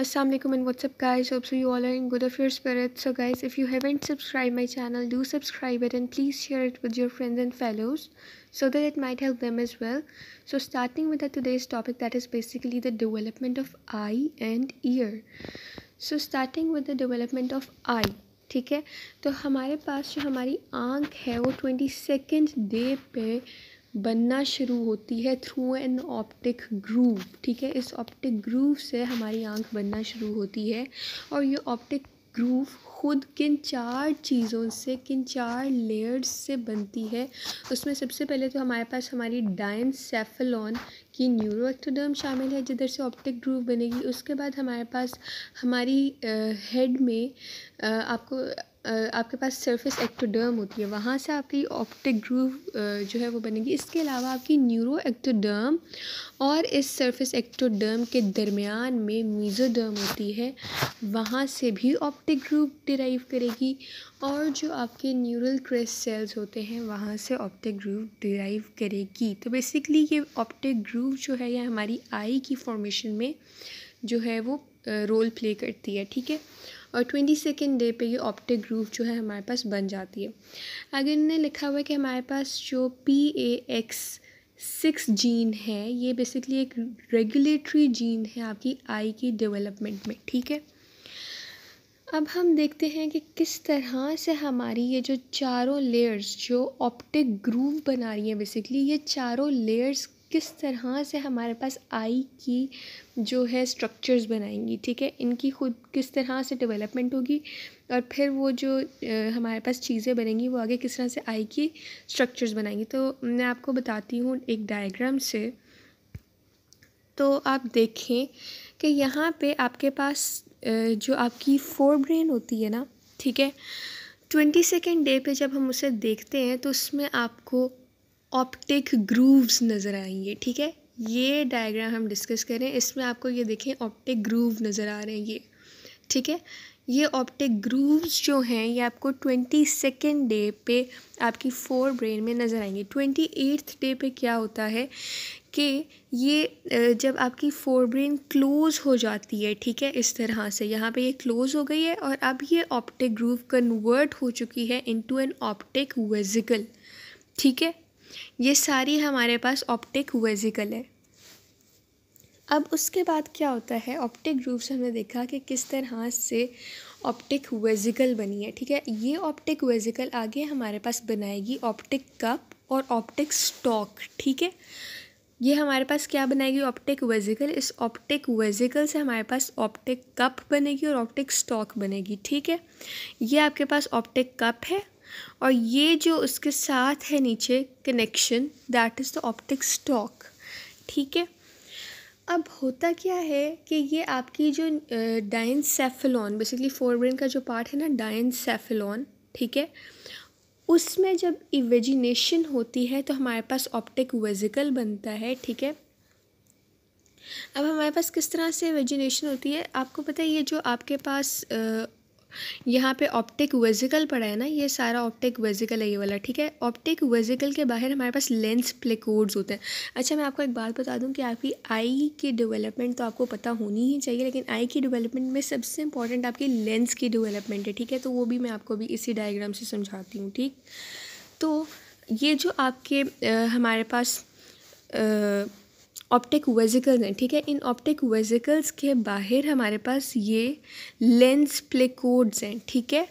assalamu alaikum and what's up guys hope so you all are in good of your spirit so guys if you haven't subscribed my channel do subscribe it and please share it with your friends and fellows so that it might help them as well so starting with the today's topic that is basically the development of eye and ear so starting with the development of eye ठीक है तो हमारे पास जो हमारी आँख है वो ट्वेंटी सेकेंड डे पे बनना शुरू होती है थ्रू एन ऑप्टिक ग्रूव ठीक है इस ऑप्टिक ग्रूव से हमारी आँख बनना शुरू होती है और ये ऑप्टिक ग्रूव खुद किन चार चीज़ों से किन चार लेयर्स से बनती है उसमें सबसे पहले तो हमारे पास हमारी डायन सेफलॉन की न्यूरो शामिल है जिधर से ऑप्टिक ग्रूव बनेगी उसके बाद हमारे पास हमारी हेड में आ, आपको आपके पास सरफेस एक्टोडर्म होती है वहाँ से आपकी ऑप्टिक ग्रूव जो है वो बनेगी इसके अलावा आपकी न्यूरो एक्टोडर्म और इस सरफेस एक्टोडर्म के दरमियान में मीजोडर्म होती है वहाँ से भी ऑप्टिक ग्रूव डिराइव करेगी और जो आपके न्यूरल क्रेस सेल्स होते हैं वहाँ से ऑप्टिक ग्रूव डिराइव करेगी तो बेसिकली ये ऑप्टिक ग्रूव जो है यह हमारी आई की फॉर्मेशन में जो है वो रोल प्ले करती है ठीक है और ट्वेंटी सेकेंड डे पे ये ऑप्टिक ग्रूव जो है हमारे पास बन जाती है अगर इन्हें लिखा हुआ है कि हमारे पास जो P A X six gene है ये बेसिकली एक रेगुलेटरी जीन है आपकी आई की डेवलपमेंट में ठीक है अब हम देखते हैं कि किस तरह से हमारी ये जो चारों लेयर्स जो ऑप्टिक ग्रूव बना रही हैं बेसिकली ये चारों लेयर्स किस तरह से हमारे पास आई की जो है स्ट्रक्चर्स बनाएंगी ठीक है इनकी खुद किस तरह से डेवलपमेंट होगी और फिर वो जो हमारे पास चीज़ें बनेंगी वो आगे किस तरह से आई की स्ट्रक्चर्स बनाएंगी तो मैं आपको बताती हूँ एक डायग्राम से तो आप देखें कि यहाँ पे आपके पास जो आपकी फोर ब्रेन होती है ना ठीक है ट्वेंटी सेकेंड डे पे जब हम उसे देखते हैं तो उसमें आपको ऑप्टिक ग्रूव्स नज़र आएंगे ठीक है ये डायग्राम हम डिस्कस करें इसमें आपको ये देखें ऑप्टिक ग्रूव नज़र आ रहे हैं ये ठीक है ये ऑप्टिक ग्रूव्स जो हैं ये आपको ट्वेंटी सेकेंड डे पे आपकी फोर ब्रेन में नज़र आएंगे ट्वेंटी एट्थ डे पे क्या होता है कि ये जब आपकी फोर ब्रेन क्लोज़ हो जाती है ठीक है इस तरह से यहाँ पे ये क्लोज़ हो गई है और अब ये ऑप्टिक ग्रूव कन्वर्ट हो चुकी है इनटू एन ऑप्टिक वेजिकल ठीक है ये सारी हमारे पास ऑप्टिक वेजिकल है अब उसके बाद क्या होता है ऑप्टिक ग्रूव्स हमने देखा कि किस तरह से ऑप्टिक वेजिकल बनी है ठीक है ये ऑप्टिक वेजिकल आगे हमारे पास बनाएगी ऑप्टिक कप और ऑप्टिक स्टॉक ठीक है ये हमारे पास क्या बनाएगी ऑप्टिक वेजिकल इस ऑप्टिक वेजिकल से हमारे पास ऑप्टिक कप बनेगी और ऑप्टिक स्टॉक बनेगी ठीक है ये आपके पास ऑप्टिक कप है और ये जो उसके साथ है नीचे connection that is the optic stalk ठीक है अब होता क्या है कि ये आपकी जो diencephalon basically forebrain का जो पार्ट है ना डाइन सेफेलॉन ठीक है उसमें जब इवेजिनेशन होती है तो हमारे पास ऑप्टिक वेजिकल बनता है ठीक है अब हमारे पास किस तरह से इवेजिनेशन होती है आपको पता है ये जो आपके पास यहाँ पे ऑप्टिक वेजिकल पड़ा है ना ये सारा ऑप्टिक वेजिकल है ये वाला ठीक है ऑप्टिक वेजिकल के बाहर हमारे पास लेंस प्लेकोड्स होते हैं अच्छा मैं आपको एक बात बता दूँ कि आपकी आई की डेवलपमेंट तो आपको पता होनी ही चाहिए लेकिन आई की डेवलपमेंट में सबसे इंपॉर्टेंट आपकी लेंस की डिवेलपमेंट है ठीक है तो वो भी मैं आपको भी इसी डायग्राम से समझाती हूँ ठीक तो ये जो आपके आ, हमारे पास आ, ऑप्टिक वेजिकल हैं ठीक है इन ऑप्टिक वेजिकल्स के बाहर हमारे पास ये लेंस प्ले कोड्स हैं ठीक है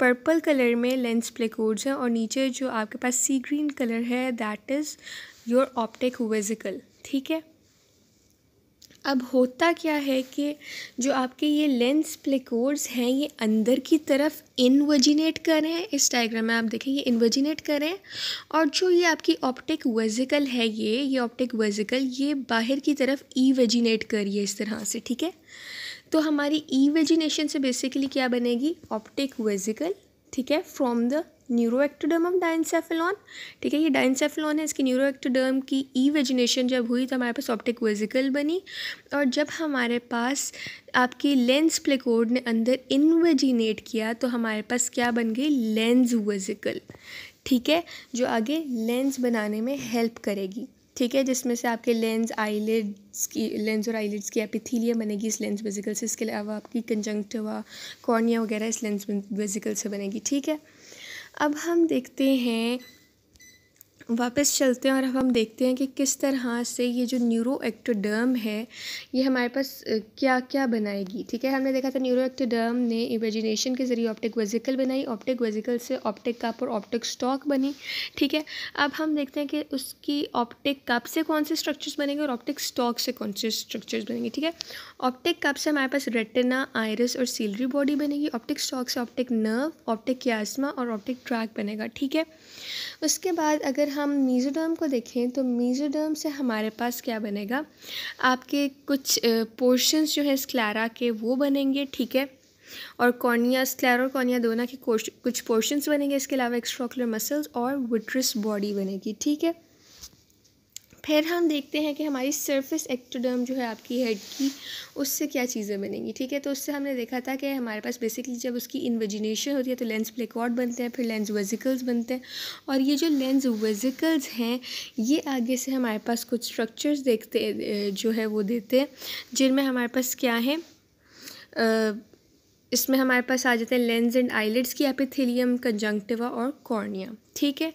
पर्पल कलर में लेंस प्ले कोड्स हैं और नीचे जो आपके पास सी ग्रीन कलर है that is your optic vesicle ठीक है अब होता क्या है कि जो आपके ये लेंस प्लेकोर्स हैं ये अंदर की तरफ इनवजिनेट कर रहे हैं इस डायग्राम में आप देखें ये इनवजिनेट कर रहे हैं और जो ये आपकी ऑप्टिक वेजिकल है ये ये ऑप्टिक वेजिकल ये बाहर की तरफ ई वेजिनेट करिए इस तरह से ठीक है तो हमारी ई वेजिनेशन से बेसिकली क्या बनेगी ऑप्टिक वेजिकल ठीक है from the neuroectoderm of diencephalon ठीक है ये डाइनसेफेलॉन है इसकी न्यूरोक्टोडर्म की ई वेजिनेशन जब हुई तो हमारे पास ऑप्टिक वेजिकल बनी और जब हमारे पास आपकी लेंस प्लेकोड ने अंदर इनवेजिनेट किया तो हमारे पास क्या बन गई लेंस वेजिकल ठीक है जो आगे लेंस बनाने में हेल्प करेगी ठीक है जिसमें से आपके लेंस आईलिड्स की लेंस और आईलिड्स की एपिथीलिया बनेगी इस लेंस वेजिकल से इसके अलावा आपकी कंजंक्टिवा कॉर्निया वगैरह इस लेंस वेजिकल से बनेगी ठीक है अब हम देखते हैं वापस चलते हैं और अब हम देखते हैं कि किस तरह से ये जो न्यूरो एक्टोडर्म है ये हमारे पास क्या क्या बनाएगी ठीक है हमने देखा था न्यूरो एक्टोडर्म ने इमेजिनेशन के ज़रिए ऑप्टिक वेजिकल बनाई ऑप्टिक वेजिकल से ऑप्टिक कप और ऑप्टिक स्टॉक बनी ठीक है अब हम देखते हैं कि उसकी ऑप्टिक कप से कौन से स्ट्रक्चर्स बनेंगे और ऑप्टिक स्टॉक से कौन से स्ट्रक्चर्स बनेंगे ठीक है ऑप्टिक कप से हमारे पास रेटिना आयरस और सीलरी बॉडी बनेगी ऑप्टिक स्टॉक से ऑप्टिक नर्व ऑप्टिक क्यास्मा और ऑप्टिक ट्रैक बनेगा ठीक है उसके बाद अगर हम मीज़ोडर्म को देखें तो मीज़ोडर्म से हमारे पास क्या बनेगा आपके कुछ पोर्शंस जो है स्क्लारा के वो बनेंगे ठीक है और कॉर्निया स्क्लैर और कॉर्निया दोनों के कुछ पोर्शंस बनेंगे इसके अलावा एक्स्ट्रोकुलर मसल्स और विट्रस बॉडी बनेगी ठीक है फिर हम देखते हैं कि हमारी सरफेस एक्टोडर्म जो है आपकी हेड की उससे क्या चीज़ें बनेंगी ठीक है तो उससे हमने देखा था कि हमारे पास बेसिकली जब उसकी इन्वेजिनेशन होती है तो लेंस प्लेकॉर्ड बनते हैं फिर लेंस वेजिकल्स बनते हैं और ये जो लेंस वेजिकल्स हैं ये आगे से हमारे पास कुछ स्ट्रक्चर्स देखते जो है वो देते हैं जिनमें हमारे पास क्या है इसमें हमारे पास आ जाते हैं लेंस एंड आईलेट्स की एपिथेलियम कंजंक्टिवा और कॉर्निया ठीक है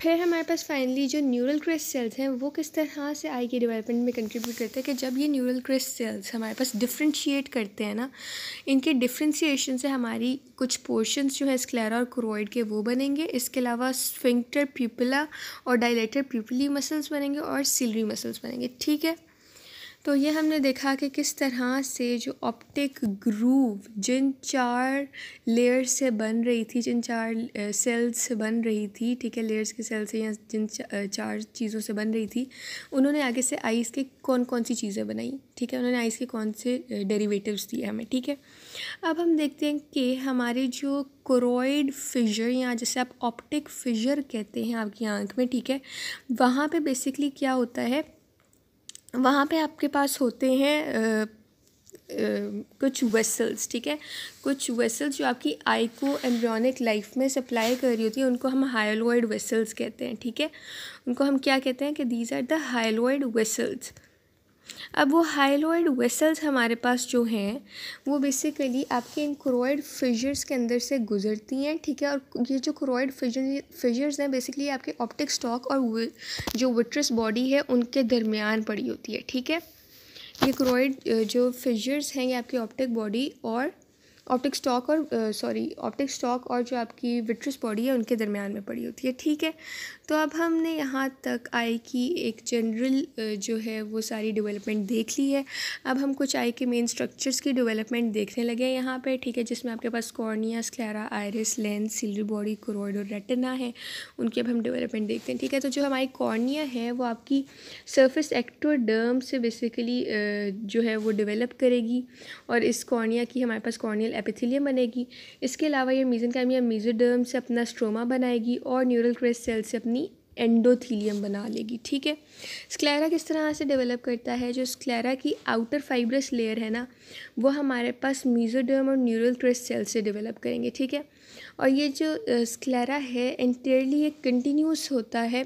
फिर हमारे पास फाइनली जो न्यूरल क्रेस्ट सेल्स हैं वो किस तरह से आई के डेवलपमेंट में कंट्रीब्यूट करते हैं कि जब ये न्यूरल क्रेस्ट सेल्स हमारे पास डिफ्रेंशिएट करते हैं ना इनके डिफ्रेंशिएशन से हमारी कुछ पोर्शंस जो हैं स्क्लेरा और क्रोइड के वो बनेंगे इसके अलावा स्विंक्टर प्यूपला और डायलेटर प्यूपली मसल्स बनेंगे और सिलरी मसल्स बनेंगे ठीक है तो ये हमने देखा कि किस तरह से जो ऑप्टिक ग्रूव जिन चार लेयर से बन रही थी जिन चार सेल्स से बन रही थी ठीक है लेयर्स के सेल से या जिन चार चीज़ों से बन रही थी उन्होंने आगे से आइस के कौन कौन सी चीज़ें बनाई ठीक है उन्होंने आइस के कौन से डेरिवेटिव्स दिए हमें ठीक है अब हम देखते हैं कि हमारे जो क्रोइड फिजर या जैसे आप ऑप्टिक फिजर कहते हैं आपकी आँख में ठीक है वहाँ पर बेसिकली क्या होता है वहाँ पे आपके पास होते हैं कुछ वेसल्स ठीक है कुछ वेसल्स जो आपकी आई को एम्ब्रियोनिक लाइफ में सप्लाई कर रही होती है उनको हम हायलोइड वेसल्स कहते हैं ठीक है उनको हम क्या कहते हैं कि these are the hyaloid vessels अब वो हाइलोइड वेसल्स हमारे पास जो हैं वो बेसिकली आपके इन क्रोइड फिजर्स के अंदर से गुजरती हैं ठीक है और ये जो क्रोइड फिजर फिजर्स हैं बेसिकली आपके ऑप्टिक स्टॉक और जो विट्रस बॉडी है उनके दरमियान पड़ी होती है ठीक है ये क्रोइड जो फिजर्स हैं ये आपकी ऑप्टिक बॉडी और ऑप्टिक स्टॉक और सॉरी ऑप्टिक स्टॉक और जो आपकी विट्रस बॉडी है उनके दरमियान में पड़ी होती है ठीक है तो अब हमने यहाँ तक आई की एक जनरल uh, जो है वो सारी डेवलपमेंट देख ली है अब हम कुछ आई के मेन स्ट्रक्चर्स की डेवलपमेंट देखने लगे हैं यहाँ पर ठीक है जिसमें आपके पास cornea sclera iris lens ciliary body choroid और रेटना है उनकी अब हम डेवलपमेंट देखते हैं ठीक है तो जो हमारी कॉर्निया है वो आपकी एक्टो एक्टोडर्म से बेसिकली uh, जो है वो डिवेलप करेगी और इस कॉर्निया की हमारे पास कॉर्नियल एपिथीलियम बनेगी इसके अलावा ये मीजन कैमिया मीजोडर्म से अपना स्ट्रोमा बनाएगी और न्यूरल क्रेस सेल से अपनी एंडोथीलियम बना लेगी ठीक है स्क्लेरा किस तरह से डेवलप करता है जो स्क्लेरा की आउटर फाइब्रस लेयर है ना वो हमारे पास मीजोडर्म और न्यूरल क्रेस सेल से डेवलप करेंगे ठीक है और ये जो स्क्लेरा है इंटेयरली ये कंटिन्यूस होता है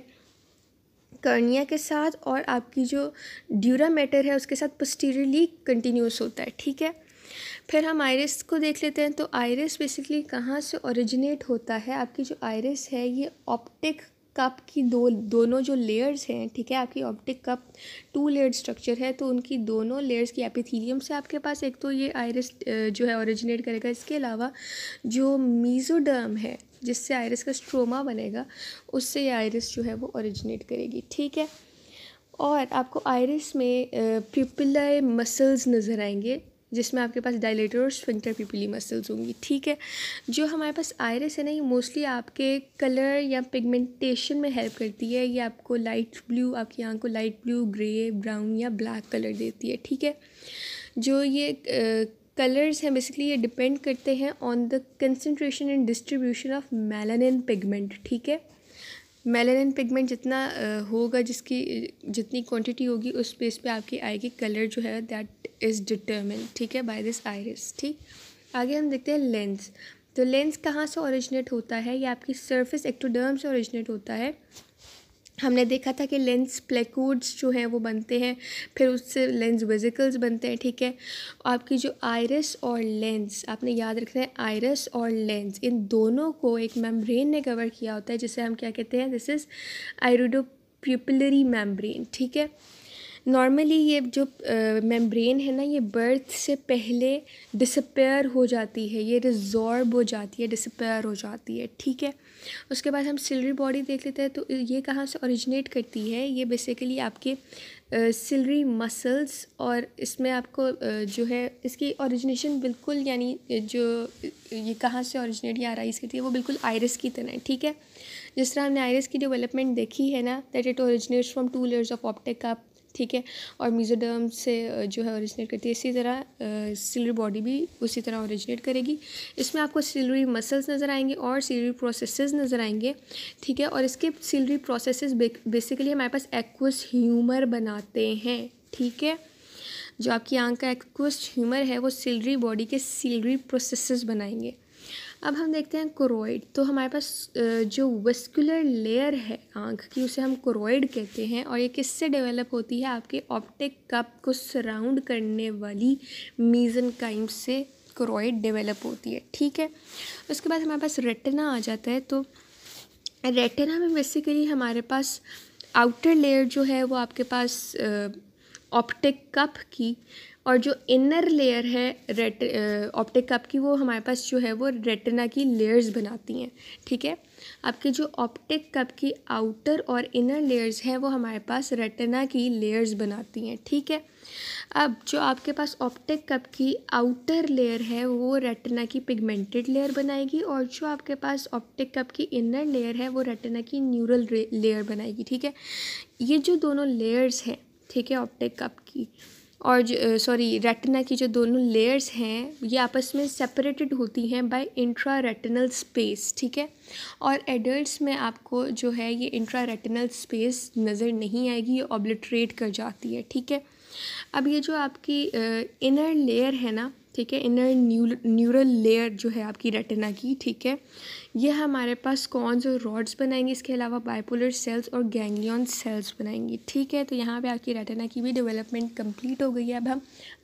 कर्निया के साथ और आपकी जो ड्यूरा मैटर है उसके साथ पोस्टीरियरली कंटिन्यूस होता है ठीक है फिर हम आयरिस को देख लेते हैं तो आयरिस बेसिकली कहाँ से ओरिजिनेट होता है आपकी जो आयरिस है ये ऑप्टिक कप की दो दोनों जो लेयर्स हैं ठीक है आपकी optic cup two layer structure है तो उनकी दोनों लेयर्स की एपिथीलियम से आपके पास एक तो ये आयरस जो है ओरिजिनेट करेगा इसके अलावा जो मीजोडर्म है जिससे आयरस का स्ट्रोमा बनेगा उससे ये आयरस जो है वो ओरिजिनेट करेगी ठीक है और आपको आयरस में प्यूपिलाई मसल्स नज़र आएंगे जिसमें आपके पास डायलेटर और स्फिंक्टर पीपली मसल्स होंगी ठीक है जो हमारे पास आयरस है ना ये मोस्टली आपके कलर या पिगमेंटेशन में हेल्प करती है ये आपको लाइट ब्लू आपकी आँख को लाइट ब्लू ग्रे ब्राउन या ब्लैक कलर देती है ठीक है जो ये कलर्स हैं बेसिकली ये डिपेंड करते हैं on the concentration and distribution of melanin pigment ठीक है मेलेनिन पिगमेंट जितना होगा जिसकी जितनी क्वांटिटी होगी उस बेस पे आपकी आई की कलर जो है दैट इज़ डिटर्मिन ठीक है बाय दिस आइरिस ठीक आगे हम देखते हैं लेंस तो लेंस कहाँ से ओरिजिनेट होता है ये आपकी सरफेस एक्टोडर्म से ओरिजिनेट होता है हमने देखा था कि लेंस प्लेकूड्स जो हैं वो बनते हैं फिर उससे लेंस वेजिकल्स बनते हैं ठीक है आपकी जो आयरस और लेंस आपने याद रखना है आयरस और लेंस इन दोनों को एक मेम्ब्रेन ने कवर किया होता है जिसे हम क्या कहते हैं this is iridopupillary membrane ठीक है नॉर्मली ये जो मेम्ब्रेन है ना ये बर्थ से पहले डिसपेयर हो जाती है ये रिजॉर्ब हो जाती है डिसपेयर हो जाती है ठीक है उसके बाद हम सिलरी बॉडी देख लेते हैं तो ये कहाँ से ओरिजिनेट करती है ये बेसिकली आपके सिलरी uh, मसल्स और इसमें आपको uh, जो है इसकी ओरिजिनेशन बिल्कुल यानी जो ये कहाँ से ओरिजिनेट या आराइज करती है वो बिल्कुल आयरस की तरह ठीक है जिस तरह हमने आयरस की डेवलपमेंट देखी है ना that it originates from two layers of optic आप ठीक है और मीज़ोडर्म से जो है ओरिजिनेट करती है इसी तरह सिलरी बॉडी भी उसी तरह ओरिजिनेट करेगी इसमें आपको सिलरी मसल्स नज़र आएंगे और सिलरी प्रोसेसेस नज़र आएंगे ठीक है और इसके सिलरी प्रोसेसेस बेसिकली हमारे पास एक्वस ह्यूमर बनाते हैं ठीक है जो आपकी आंख का एक्वस ह्यूमर है वो सिलरी बॉडी के सिलरी प्रोसेस बनाएंगे अब हम देखते हैं कोरोइड तो हमारे पास जो वेस्कुलर लेयर है आँख की उसे हम कोरोइड कहते हैं और ये किससे डेवलप होती है आपके ऑप्टिक कप को सराउंड करने वाली मीजन काइम से क्रोइड डेवलप होती है ठीक है उसके बाद हमारे पास रेटिना आ जाता है तो रेटिना में बेसिकली हमारे पास आउटर लेयर जो है वो आपके पास ऑप्टिक कप की और जो इनर लेयर है रेट ऑप्टिक कप की वो हमारे पास जो है वो रेटिना की लेयर्स बनाती हैं ठीक है आपके जो ऑप्टिक कप की आउटर और इनर लेयर्स हैं वो हमारे पास रेटिना की लेयर्स बनाती हैं ठीक है अब जो आपके पास ऑप्टिक कप की आउटर लेयर है वो रेटिना की पिगमेंटेड लेयर बनाएगी और जो आपके पास ऑप्टिक कप की इनर लेयर है वो रेटिना की न्यूरल लेयर बनाएगी ठीक है ये जो दोनों लेयर्स हैं ठीक है ऑप्टिक कप की और सॉरी रेटिना की जो दोनों लेयर्स हैं ये आपस में सेपरेटेड होती हैं बाय इंट्रा रेटिनल स्पेस ठीक है और एडल्ट्स में आपको जो है ये इंट्रा रेटिनल स्पेस नज़र नहीं आएगी ये ऑब्लिट्रेट कर जाती है ठीक है अब ये जो आपकी इनर लेयर है ना ठीक है इनर न्यू न्यूरल लेयर जो है आपकी रेटिना की ठीक है ये हमारे पास कॉन्स और रॉड्स बनाएंगी इसके अलावा बाइपोलर सेल्स और गैंगलियन सेल्स बनाएंगी ठीक है तो यहाँ पे आपकी रेटिना की भी डेवलपमेंट कंप्लीट हो गई है अब हम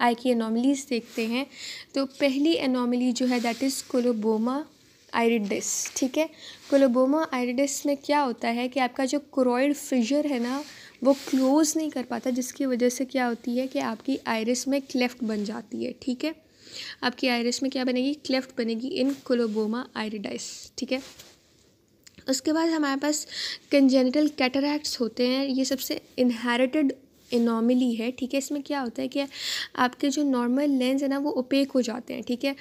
आई की एनॉमलीज देखते हैं तो पहली एनॉमली जो है दैट इज़ कोलोबोमा आयरिडिस ठीक है कोलोबोमा आयरिडिस में क्या होता है कि आपका जो क्रॉयड फिजर है ना वो क्लोज़ नहीं कर पाता जिसकी वजह से क्या होती है कि आपकी आयरिस में क्लेफ्ट बन जाती है ठीक है आपकी आयरिस में क्या बनेगी क्लेफ्ट बनेगी इन कोलोबोमा आयरिडाइस ठीक है उसके बाद हमारे पास कंजेनिटल कैटरैक्ट्स होते हैं ये सबसे इनहेरिटेड इनॉमली है ठीक है इसमें क्या होता है कि आपके जो नॉर्मल लेंस है ना वो ओपेक हो जाते हैं ठीक है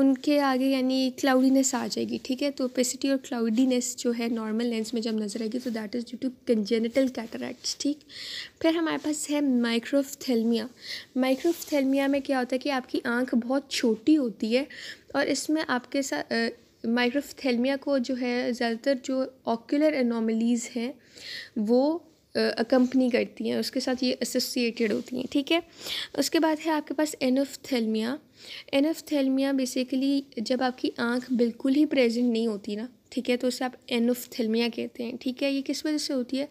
उनके आगे यानी क्लाउडीनेस आ जाएगी ठीक है तो ओपेसिटी और क्लाउडीनेस जो है नॉर्मल लेंस में जब नज़र आएगी तो that is due to congenital cataracts ठीक फिर हमारे पास है माइक्रोफथेलमिया माइक्रोफथेलमिया में क्या होता है कि आपकी आँख बहुत छोटी होती है और इसमें आपके साथ माइक्रोफथेलमिया को जो है ज़्यादातर जो ऑक्यूलर एनोमलीज़ हैं वो अकम्पनी करती हैं उसके साथ ये एसोसिएटेड होती हैं ठीक है उसके बाद है आपके पास एनोफथेलमिया एनोफथेलमिया बेसिकली जब आपकी आँख बिल्कुल ही प्रेजेंट नहीं होती ना ठीक है तो उसे आप एनोफथेलमिया कहते हैं ठीक है ये किस वजह से होती है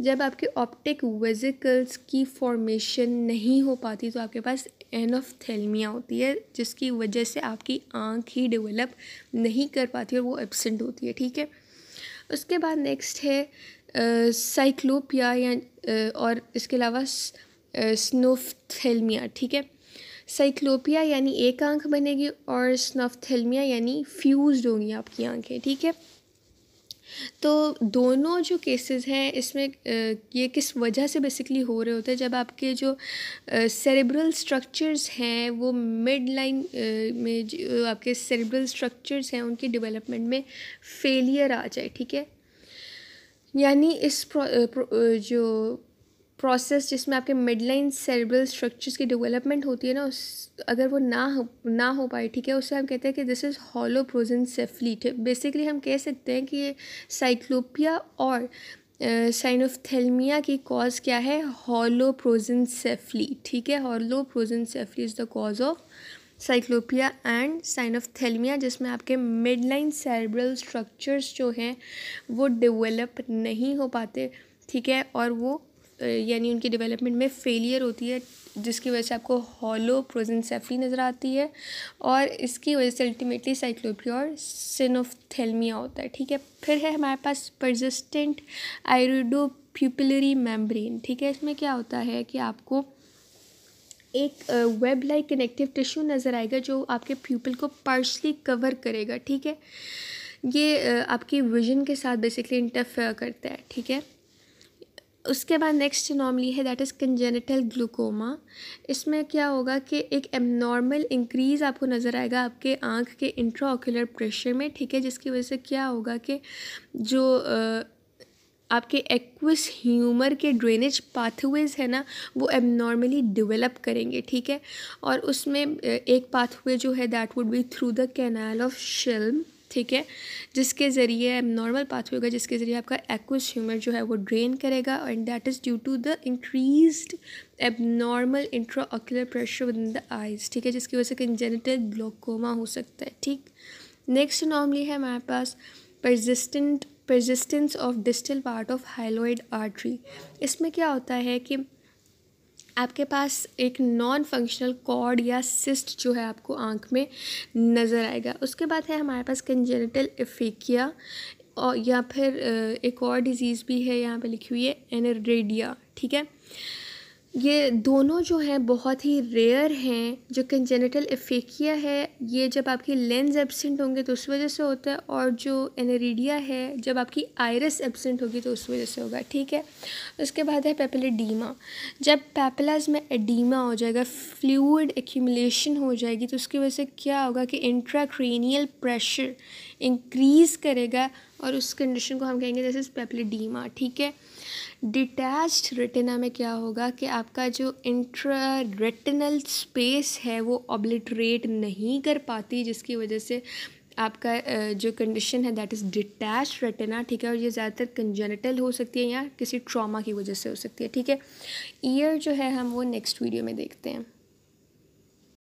जब आपके ऑप्टिक वेजिकल्स की फॉर्मेशन नहीं हो पाती तो आपके पास एनोफथेलमिया होती है जिसकी वजह से आपकी आँख ही डेवलप नहीं कर पाती और वो एबसेंट होती है ठीक है उसके बाद नेक्स्ट है साइक्लोपिया या और इसके अलावा स्नोफथेलमिया ठीक है साइक्लोपिया यानी एक आंख बनेगी और स्नोफथेलमिया यानी फ्यूज होंगी आपकी आंखें ठीक है तो दोनों जो केसेस हैं इसमें ये किस वजह से बेसिकली हो रहे होते हैं जब आपके जो सेरेब्रल स्ट्रक्चर्स हैं वो मिड लाइन में जो आपके सेरेब्रल स्ट्रक्चर्स हैं उनकी डेवलपमेंट में फेलियर आ जाए ठीक है यानी इस प्रो, प्रो, जो प्रोसेस जिसमें आपके मिड लाइन सेरेब्रल स्ट्रक्चर्स की डेवलपमेंट होती है ना उस अगर वो ना हो ना हो पाए ठीक है उससे हम कहते हैं कि this is holoprosencephaly basically हम कह सकते हैं कि ये साइक्लोपिया और साइनोफथेलमिया की कॉज क्या है हॉलो प्रोजन सेफली ठीक है holoprosencephaly is the cause of cyclopia and synophthalmia जिसमें आपके मिड लाइन सेरेब्रल स्ट्रक्चर्स जो हैं वो डेवलप नहीं हो पाते ठीक है और वो यानी उनकी डेवलपमेंट में फेलियर होती है जिसकी वजह से आपको हॉलो प्रोजन सेफली नज़र आती है और इसकी वजह से अल्टीमेटली साइक्लोपिया और सिनोफथेलमिया होता है ठीक है फिर है हमारे पास परजिस्टेंट आयरिडो प्यूपलरी मेम्ब्रेन ठीक है इसमें क्या होता है कि आपको एक वेब लाइक कनेक्टिव टिश्यू नज़र आएगा जो आपके प्यूपल को पार्शली कवर करेगा ठीक है ये आपकी विजन के साथ बेसिकली इंटरफेयर करता है ठीक है उसके बाद नेक्स्ट नॉर्मली है दैट इज़ कंजेनिटल ग्लूकोमा इसमें क्या होगा कि एक एबनॉर्मल इंक्रीज़ आपको नज़र आएगा आपके आँख के इंट्राओक्यूलर प्रेशर में ठीक है जिसकी वजह से क्या होगा कि जो आपके एक्वस ह्यूमर के ड्रेनेज पाथवेज़ है ना वो एबनॉर्मली डिवेलप करेंगे ठीक है और उसमें एक पाथवे जो है that would be through the canal of Schlemm ठीक है जिसके ज़रिए नॉर्मल पाथ होगा जिसके ज़रिए आपका एक्वस ह्यूमर जो है वो ड्रेन करेगा and that is due to the increased abnormal intraocular pressure within the eyes ठीक है जिसकी वजह से कंजेनिटल ग्लोकोमा हो सकता है ठीक नेक्स्ट नॉर्मली है हमारे पास persistent persistence of distal part of hyaloid artery इसमें क्या होता है कि आपके पास एक नॉन फंक्शनल कॉर्ड या सिस्ट जो है आपको आंख में नज़र आएगा उसके बाद है हमारे पास कंजेनिटल इफेकिया और या फिर एक और डिज़ीज़ भी है यहाँ पे लिखी हुई है एनरेडिया ठीक है ये दोनों जो हैं बहुत ही रेयर हैं जो कंजेनेटल इफेकिया है ये जब आपकी लेंस एबसेंट होंगे तो उस वजह से होता है और जो एनरीडिया है जब आपकी आयरस एबसेंट होगी तो उस वजह से होगा ठीक है उसके बाद है पेपलेडीमा जब पेपलाज में एडीमा हो जाएगा फ्लूड एक्यूमलेशन हो जाएगी तो उसकी वजह से क्या होगा कि इंट्राक्रेनियल प्रेशर इंक्रीज़ करेगा और उस कंडीशन को हम कहेंगे जैसे पेपलिडीमा ठीक है डिटैच रेटिना में क्या होगा कि आपका जो इंट्रा रेटिनल स्पेस है वो ऑब्लिट्रेट नहीं कर पाती जिसकी वजह से आपका जो कंडीशन है दैट इज़ डिटैच रेटिना ठीक है और ये ज़्यादातर कंजेनिटल हो सकती है या किसी ट्रॉमा की वजह से हो सकती है ठीक है ईयर जो है हम वो नेक्स्ट वीडियो में देखते हैं